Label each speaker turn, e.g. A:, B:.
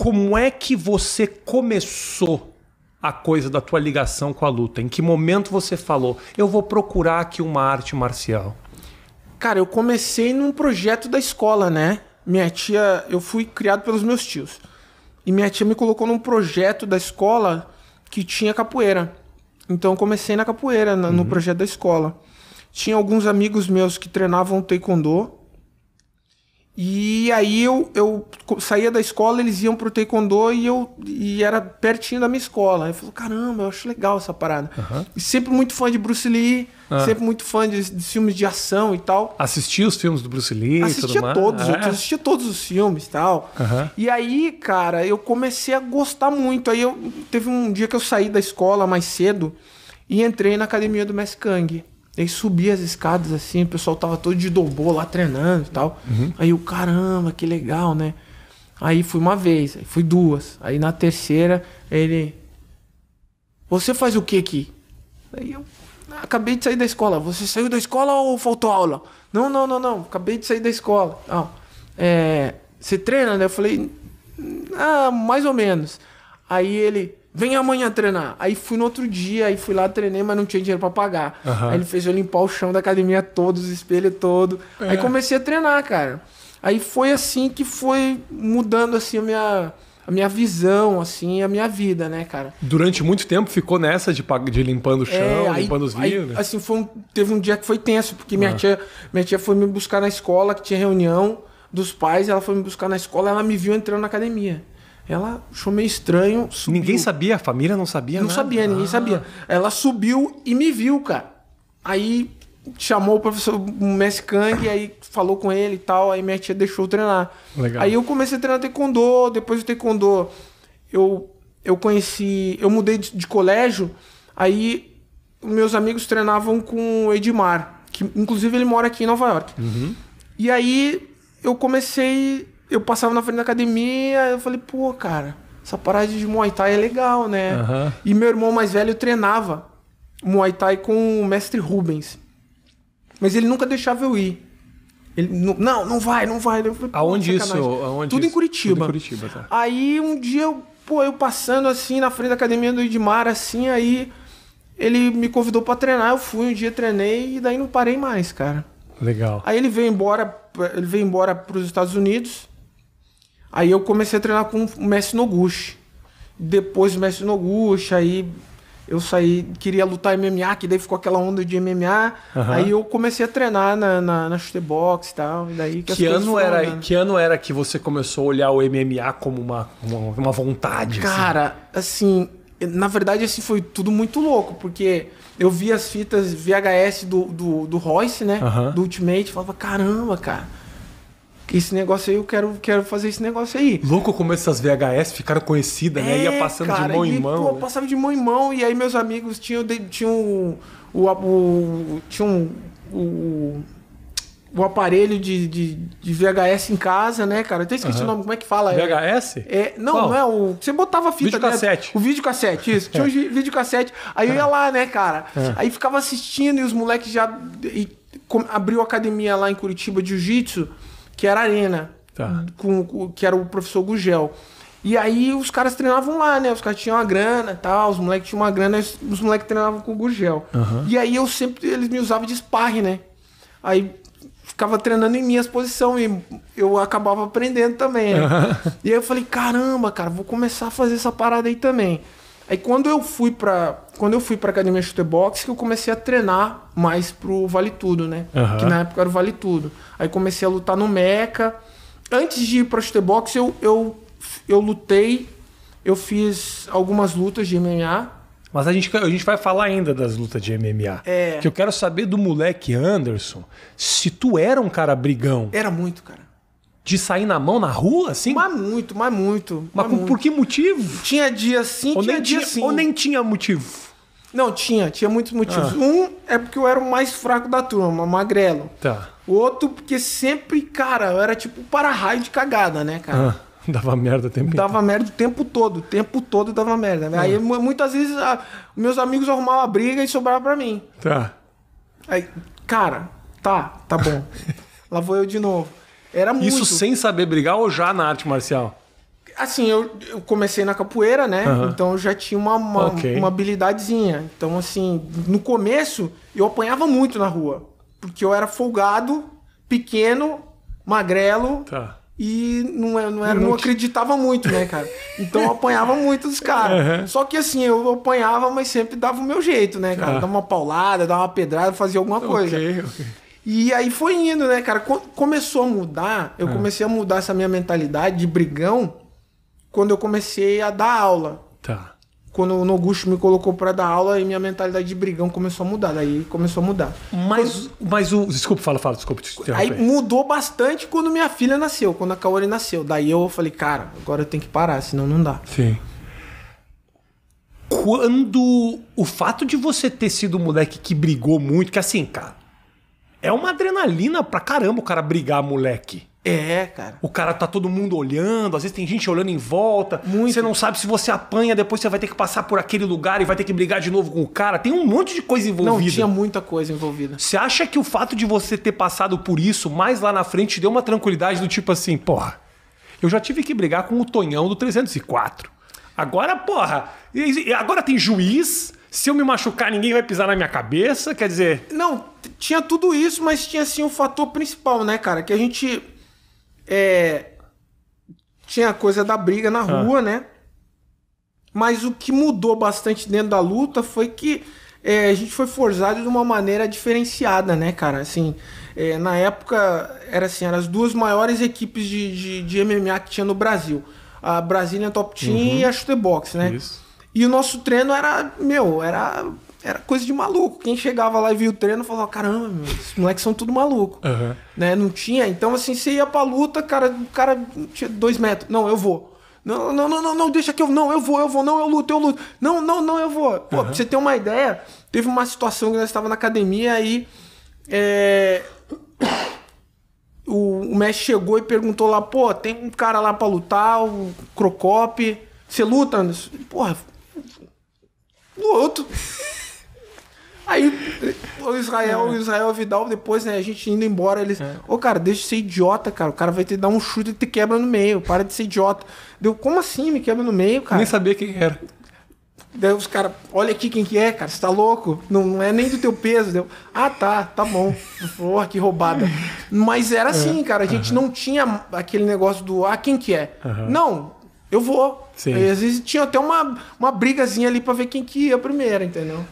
A: como é que você começou a coisa da tua ligação com a luta? Em que momento você falou, eu vou procurar aqui uma arte marcial? Cara,
B: eu comecei num projeto da escola, né? Minha tia, eu fui criado pelos meus tios. E minha tia me colocou num projeto da escola que tinha capoeira. Então eu comecei na capoeira, na, uhum. no projeto da escola. Tinha alguns amigos meus que treinavam taekwondo e aí eu, eu saía da escola, eles iam pro taekwondo e eu e era pertinho da minha escola. Aí eu falei, caramba, eu acho legal essa parada. Uhum. E sempre muito fã de Bruce Lee, ah. sempre muito fã de, de, filmes de ação e tal.
A: Assistia os filmes do Bruce Lee assistia todos, é? eu assistia
B: todos os filmes e tal. Uhum. E aí, cara, eu comecei a gostar muito. Aí eu teve um dia que eu saí da escola mais cedo e entrei na academia do Messi Kang. E aí subi as escadas assim, o pessoal tava todo de dobô lá treinando e tal. Uhum. Aí o caramba, que legal, né? Aí fui uma vez, aí fui duas. Aí na terceira, ele. Você faz o que aqui? Aí eu. Ah, acabei de sair da escola. Você saiu da escola ou faltou aula? Não, não, não, não. Acabei de sair da escola. Ah, é, você treina, né? Eu falei, ah, mais ou menos. Aí ele, Vem amanhã treinar. Aí fui no outro dia, aí fui lá, treinei, mas não tinha dinheiro para pagar. Uhum. Aí ele fez eu limpar o chão da academia todo, os espelhos todo. É. Aí comecei a treinar, cara. Aí foi assim que foi mudando assim a minha a minha visão, assim, a minha vida, né, cara?
A: Durante muito tempo ficou nessa de, de limpando o é, chão, é, aí, limpando os vidros? Aí, assim,
B: foi um, teve um dia que foi tenso, porque minha, ah. tia, minha tia foi me buscar na escola, que tinha reunião dos pais, ela foi me buscar na escola, ela me viu entrando na academia. Ela achou meio estranho. Subiu. Ninguém sabia, a família não sabia. Não nada. sabia, ninguém ah. sabia. Ela subiu e me viu, cara. Aí chamou o professor Messi Kang, aí falou com ele e tal, aí minha tia deixou eu treinar. Legal. Aí eu comecei a treinar taekwondo, depois do taekwondo eu, eu conheci, eu mudei de, de colégio, aí meus amigos treinavam com o Edmar, que inclusive ele mora aqui em Nova York. Uhum. E aí eu comecei eu passava na frente da academia, eu falei, pô, cara, essa parada de Muay Thai é legal, né? Uhum. E meu irmão mais velho treinava Muay Thai com o mestre Rubens. Mas ele nunca deixava eu ir. Ele, não, não vai, não vai. Falei, Aonde isso? Aonde tudo, isso? Em Curitiba. tudo em Curitiba. Tá. Aí um dia eu, pô, eu passando assim na frente da academia do Edmar, assim, aí ele me convidou para treinar, eu fui um dia treinei e daí não parei mais, cara. Legal. Aí ele veio embora, ele veio embora para os Estados Unidos. Aí eu comecei a treinar com o Messi Noguchi. Depois o Messi Noguchi, aí eu saí, queria lutar MMA, que daí ficou aquela onda de MMA. Uhum. Aí eu comecei a treinar na, na, na e tal. Daí que, que ano foram, era, né?
A: que ano era que você começou a olhar o MMA como uma, uma, uma vontade? Assim?
B: Cara, assim, assim na verdade assim, foi tudo muito louco, porque eu vi as fitas VHS do, do, do Royce, né? Uhum. Do Ultimate, falava, caramba, cara que esse negócio aí eu quero, quero fazer esse negócio aí. Louco como essas VHS ficaram conhecidas, é, né? Ia é, passando cara, de mão e, em mão. Pô, né? Passava de mão em mão, e aí meus amigos tinham, tinham o, o, tinham o, o aparelho de, de, de, VHS em casa, né, cara? Eu até esqueci uhum. o nome, como é que fala? É- VHS? É, não, Qual? não é o. Você botava fita né? O Vídeo cassete. Né? O vídeo cassete, isso. Tinha o um é. vídeo cassete. Aí eu ia lá, né, cara? Aí ficava assistindo e os moleques já. E, com, abriu academia lá em Curitiba de Jiu-Jitsu que era a arena, tá. com, com, que era o professor Gugel. E aí os caras treinavam lá, né? Os caras tinham uma grana e tal, os moleques tinham uma grana, os moleques treinavam com o Gugel. Uhum. E aí eu sempre, eles me usavam de sparring, né? Aí ficava treinando em minhas posições e eu acabava aprendendo também. Né? Uhum. E aí eu falei, caramba, cara, vou começar a fazer essa parada aí também. Aí quando eu fui para quando eu fui para academia Shooterbox que eu comecei a treinar mais pro Vale Tudo, né? Uhum. Que na época era o Vale Tudo. Aí comecei a lutar no Meca. Antes de ir para Shooterbox eu, eu eu lutei, eu fiz algumas lutas de MMA. Mas a gente, a gente vai falar ainda
A: das lutas de MMA. É. Que eu quero saber do moleque Anderson, se tu era um cara brigão.
B: Era muito, cara.
A: De sair na mão na rua, assim? Mas muito, mas muito. Mas, mas por, muito. por
B: que motivo? Tinha dia sim, ou tinha dia tinha, sim. Ou nem tinha motivo? Não, tinha. Tinha muitos motivos. Ah. Um é porque eu era o mais fraco da turma, magrelo. Tá. O outro porque sempre, cara, eu era tipo para-raio de cagada, né, cara? Ah. Dava merda o tempo Dava merda o tempo todo. O tempo todo dava merda. Ah. Aí muitas vezes a, meus amigos arrumavam a briga e sobrava pra mim. Tá. Aí, cara, tá, tá bom. Lá vou eu de novo. Era muito. Isso sem
A: saber brigar ou já na arte marcial?
B: Assim, eu, eu comecei na capoeira, né? Uhum. Então eu já tinha uma, uma, okay. uma habilidadezinha. Então, assim, no começo eu apanhava muito na rua. Porque eu era folgado, pequeno, magrelo. Tá e não, é, não, era, não, acreditava muito, né, cara? Então eu apanhava muito dos caras. Uhum. Só que assim, eu apanhava, mas sempre dava o meu jeito, né, cara? Tá. Dava uma paulada, dava uma pedrada, fazia alguma coisa. Okay, okay. E aí foi indo, né, cara? Começou a mudar, eu é. comecei a mudar essa minha mentalidade de brigão quando eu comecei a dar aula. Tá. Quando o Nogucho me colocou para dar aula, e minha mentalidade de brigão começou a mudar. Daí começou a mudar. Mas, quando... mas o.
A: Desculpa, fala, fala, desculpa. Te aí
B: mudou bastante quando minha filha nasceu, quando a Kaori nasceu. Daí eu falei, cara, agora eu tenho que parar, senão não dá. Sim quando o fato de você
A: ter sido um moleque que brigou muito, que assim, cara, é uma adrenalina pra caramba o cara brigar, moleque. É, cara. O cara tá todo mundo olhando, às vezes tem gente olhando em volta. Muito. Você não sabe se você apanha, depois você vai ter que passar por aquele lugar e vai ter que brigar de novo com o cara. Tem um monte de coisa envolvida. Não, tinha muita coisa envolvida. Você acha que o fato de você ter passado por isso mais lá na frente deu uma tranquilidade do tipo assim, porra, eu já tive que brigar com o Tonhão do 304. Agora, porra, agora tem juiz. Se eu me machucar, ninguém
B: vai pisar na minha cabeça. Quer dizer. Não, tinha tudo isso, mas tinha assim o um fator principal, né, cara? Que a gente. É, tinha a coisa da briga na ah. rua, ah. né? Mas o que mudou bastante dentro da luta foi que é, a gente foi forjado de uma maneira diferenciada, né, cara? Assim, é, na época, era assim, eram as duas maiores equipes de, de, de, MMA que tinha no Brasil. A Brasília Top Team uhum. e a Shooter Box, né? Isso. E o nosso treino era, meu, era era coisa de maluco. Quem chegava lá e via o treino falava: caramba, meu, esses moleques são tudo maluco. Uhum. Né? Não tinha. Então, assim, você ia pra luta, cara, o cara tinha dois metros. Não, eu vou. Não, não, não, não, não, deixa que eu. Não, eu vou, eu vou, não, eu luto, eu luto. Não, não, não, eu vou. Pô, uhum. pra você ter uma ideia, teve uma situação que nós estávamos na academia aí É... O, o mestre chegou e perguntou lá, pô, tem um cara lá pra lutar, o Crocop. Você luta, Anderson? Porra, luto. Aí o Israel, o é. Israel Vidal, depois, né, a gente indo embora, eles. É. Ô, é. oh, cara, deixa de ser idiota, cara. O cara vai te dar um chute e te quebra no meio. Para de ser idiota. Deu, como assim? Me quebra no meio, cara? Nem sabia quem era. Daí os caras, olha aqui quem que é, cara, você tá louco? Não, não é nem do teu peso. Deu, ah, tá, tá bom. Porra, que roubada. Mas era assim, é. cara, a gente uhum. não tinha aquele negócio do, ah, quem que é? Uhum. Não, eu vou. Sim. às vezes tinha até uma, uma brigazinha ali pra ver quem que ia primeiro, entendeu?